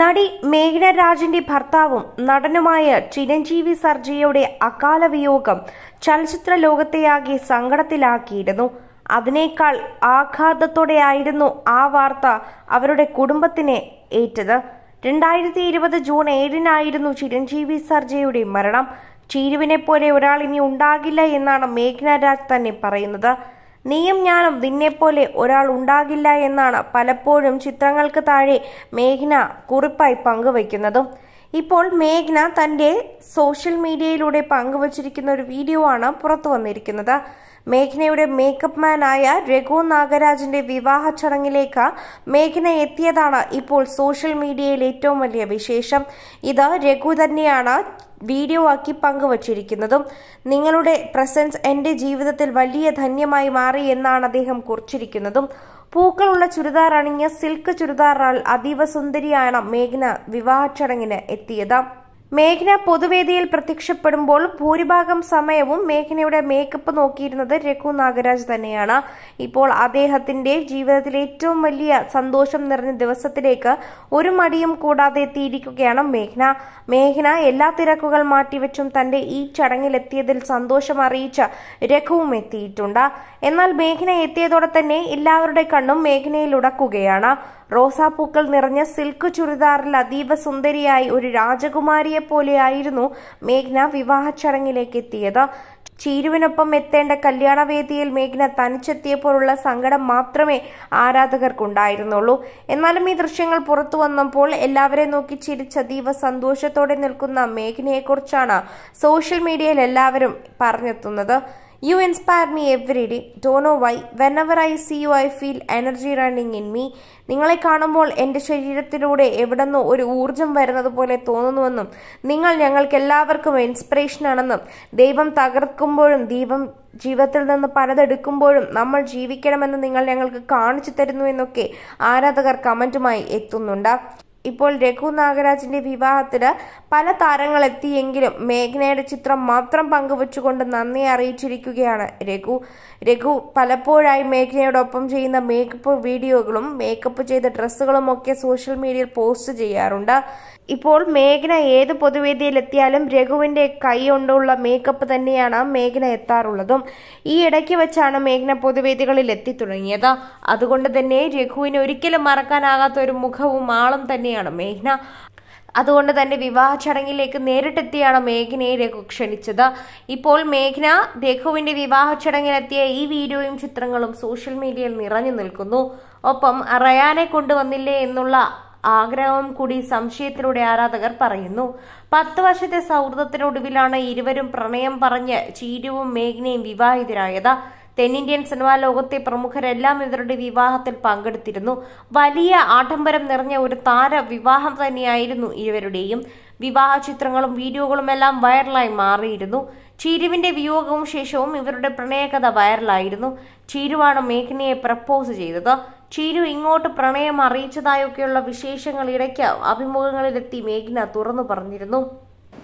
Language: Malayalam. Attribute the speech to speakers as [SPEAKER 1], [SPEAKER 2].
[SPEAKER 1] നടി മേഘന രാജിന്റെ ഭർത്താവും നടനുമായ ചിരഞ്ജീവി സർജയുടെ അകാല വിയോഗം ചലച്ചിത്ര ലോകത്തെയാകെ സങ്കടത്തിലാക്കിയിരുന്നു അതിനേക്കാൾ ആയിരുന്നു ആ വാർത്ത അവരുടെ കുടുംബത്തിനെ ഏറ്റത് രണ്ടായിരത്തി ഇരുപത് ജൂൺ ഏഴിനായിരുന്നു ചിരഞ്ജീവി സർജയുടെ മരണം ചീരുവിനെ പോലെ ഒരാൾ ഇനി ഉണ്ടാകില്ല എന്നാണ് മേഘ്നരാജ് തന്നെ പറയുന്നത് നീയും ഞാനും നിന്നെപ്പോലെ ഒരാൾ ഉണ്ടാകില്ല എന്നാണ് പലപ്പോഴും ചിത്രങ്ങൾക്ക് താഴെ മേഘ്ന കുറിപ്പായി പങ്കുവയ്ക്കുന്നതും ഇപ്പോൾ മേഘ്ന തന്റെ സോഷ്യൽ മീഡിയയിലൂടെ പങ്കുവച്ചിരിക്കുന്ന ഒരു വീഡിയോ ആണ് പുറത്തു വന്നിരിക്കുന്നത് മേഘ്നയുടെ മേക്കപ്പ് മാനായ രഘു നാഗരാജിന്റെ വിവാഹ ചടങ്ങിലേക്ക് മേഘ്ന എത്തിയതാണ് ഇപ്പോൾ സോഷ്യൽ മീഡിയയിൽ ഏറ്റവും വലിയ വിശേഷം ഇത് രഘു തന്നെയാണ് വീഡിയോ ആക്കി പങ്കുവച്ചിരിക്കുന്നതും നിങ്ങളുടെ പ്രസൻസ് എൻ്റെ ജീവിതത്തിൽ വലിയ ധന്യമായി മാറി എന്നാണ് അദ്ദേഹം കുറിച്ചിരിക്കുന്നതും പൂക്കളുള്ള ചുരിദാർ അണിഞ്ഞ സിൽക്ക് ചുരിദാറിനാൽ അതീവ സുന്ദരിയാണ് മേഘ്ന വിവാഹ ചടങ്ങിന് എത്തിയത് മേഘന പൊതുവേദിയിൽ പ്രത്യക്ഷപ്പെടുമ്പോൾ ഭൂരിഭാഗം സമയവും മേഘനയുടെ മേക്കപ്പ് നോക്കിയിരുന്നത് രഘു നാഗരാജ് തന്നെയാണ് ഇപ്പോൾ അദ്ദേഹത്തിന്റെ ജീവിതത്തിലെ ഏറ്റവും വലിയ സന്തോഷം നിറഞ്ഞ ദിവസത്തിലേക്ക് ഒരു മടിയും കൂടാതെ എത്തിയിരിക്കുകയാണ് മേഘന മേഘന എല്ലാ തിരക്കുകൾ മാറ്റിവെച്ചും തന്റെ ഈ ചടങ്ങിലെത്തിയതിൽ സന്തോഷം അറിയിച്ച രഘുവും എത്തിയിട്ടുണ്ട് എന്നാൽ മേഘന എത്തിയതോടെ തന്നെ എല്ലാവരുടെ കണ്ണും മേഘനയിൽ ഉടക്കുകയാണ് റോസാപ്പൂക്കൾ നിറഞ്ഞ സിൽക്ക് ചുരിദാറിൽ അതീവ സുന്ദരിയായി ഒരു രാജകുമാരിയെ പോലെയായിരുന്നു മേഘ്ന വിവാഹ ചടങ്ങിലേക്ക് എത്തിയത് ചീരുവിനൊപ്പം എത്തേണ്ട കല്യാണവേദിയിൽ മേഘ്ന തനിച്ചെത്തിയപ്പോഴുള്ള സങ്കടം മാത്രമേ ആരാധകർക്കുണ്ടായിരുന്നുള്ളൂ എന്നാലും ഈ ദൃശ്യങ്ങൾ പുറത്തു വന്നപ്പോൾ എല്ലാവരെ നോക്കി ചിരിച്ച അതീവ സന്തോഷത്തോടെ നിൽക്കുന്ന മേഘ്നയെക്കുറിച്ചാണ് സോഷ്യൽ മീഡിയയിൽ എല്ലാവരും പറഞ്ഞെത്തുന്നത് You inspire me every day. Don't know why. Whenever I see you, I feel energy running in me. നിങ്ങളെ കാണുമ്പോൾ എൻ്റെ ശരീരത്തിലൂടെ എവിടെന്നോ ഒരു ഊർജം വരുന്നത് പോലെ തോന്നുന്നുവെന്നും നിങ്ങൾ ഞങ്ങൾക്ക് എല്ലാവർക്കും ഇൻസ്പിറേഷനാണെന്നും ദൈവം തകർക്കുമ്പോഴും ദീപം ജീവിതത്തിൽ നിന്ന് പലതെടുക്കുമ്പോഴും നമ്മൾ ജീവിക്കണമെന്ന് നിങ്ങൾ ഞങ്ങൾക്ക് കാണിച്ചു തരുന്നു എന്നൊക്കെ ആരാധകർ കമൻറ്റുമായി എത്തുന്നുണ്ട് ഇപ്പോൾ രഘു നാഗരാജിന്റെ വിവാഹത്തിന് പല താരങ്ങൾ എത്തിയെങ്കിലും ചിത്രം മാത്രം പങ്കുവച്ചുകൊണ്ട് നന്ദി അറിയിച്ചിരിക്കുകയാണ് രഘു രഘു പലപ്പോഴായി മേഘനയോടൊപ്പം ചെയ്യുന്ന മേക്കപ്പ് വീഡിയോകളും മേക്കപ്പ് ചെയ്ത ഡ്രസ്സുകളും ഒക്കെ സോഷ്യൽ മീഡിയയിൽ പോസ്റ്റ് ചെയ്യാറുണ്ട് ഇപ്പോൾ മേഘന ഏത് പൊതുവേദിയിലെത്തിയാലും രഘുവിന്റെ കൈ കൊണ്ടുള്ള മേക്കപ്പ് തന്നെയാണ് മേഘന എത്താറുള്ളതും ഈ ഇടയ്ക്ക് വെച്ചാണ് മേഘന പൊതുവേദികളിൽ എത്തി തുടങ്ങിയത് അതുകൊണ്ട് തന്നെ രഘുവിന് ഒരിക്കലും മറക്കാനാകാത്ത ഒരു മുഖവും ആളും തന്നെ തന്നെയാണ് മേഘ്ന അതുകൊണ്ട് തന്നെ വിവാഹ ചടങ്ങിലേക്ക് നേരിട്ടെത്തിയാണ് മേഘ്നയെ രഘു ക്ഷണിച്ചത് ഇപ്പോൾ മേഘ്ന രഘുവിന്റെ വിവാഹ ചടങ്ങിലെത്തിയ ഈ വീഡിയോയും ചിത്രങ്ങളും സോഷ്യൽ മീഡിയയിൽ നിറഞ്ഞു നിൽക്കുന്നു ഒപ്പം റയാനെ കൊണ്ടുവന്നില്ലേ എന്നുള്ള ആഗ്രഹവും കൂടി സംശയത്തിലൂടെ ആരാധകർ പറയുന്നു പത്ത് വർഷത്തെ സൗഹൃദത്തിനൊടുവിലാണ് ഇരുവരും പ്രണയം പറഞ്ഞ് ചീരുവും മേഘ്നയും വിവാഹിതരായത് തെന്നിന്ത്യൻ സിനിമാ ലോകത്തെ പ്രമുഖരെല്ലാം ഇവരുടെ വിവാഹത്തിൽ പങ്കെടുത്തിരുന്നു വലിയ ആഡംബരം നിറഞ്ഞ ഒരു താര വിവാഹം തന്നെയായിരുന്നു ഇരുവരുടെയും വിവാഹ ചിത്രങ്ങളും വീഡിയോകളും എല്ലാം വൈറലായി മാറിയിരുന്നു ചീരുവിന്റെ വിയോഗവും ശേഷവും ഇവരുടെ പ്രണയകഥ വൈറലായിരുന്നു ചീരുവാണ് മേഘനയെ പ്രപ്പോസ് ചെയ്തത് ചീരു ഇങ്ങോട്ട് പ്രണയം അറിയിച്ചതായൊക്കെയുള്ള വിശേഷങ്ങൾ ഇടയ്ക്ക് അഭിമുഖങ്ങളിലെത്തി മേഘന തുറന്നു പറഞ്ഞിരുന്നു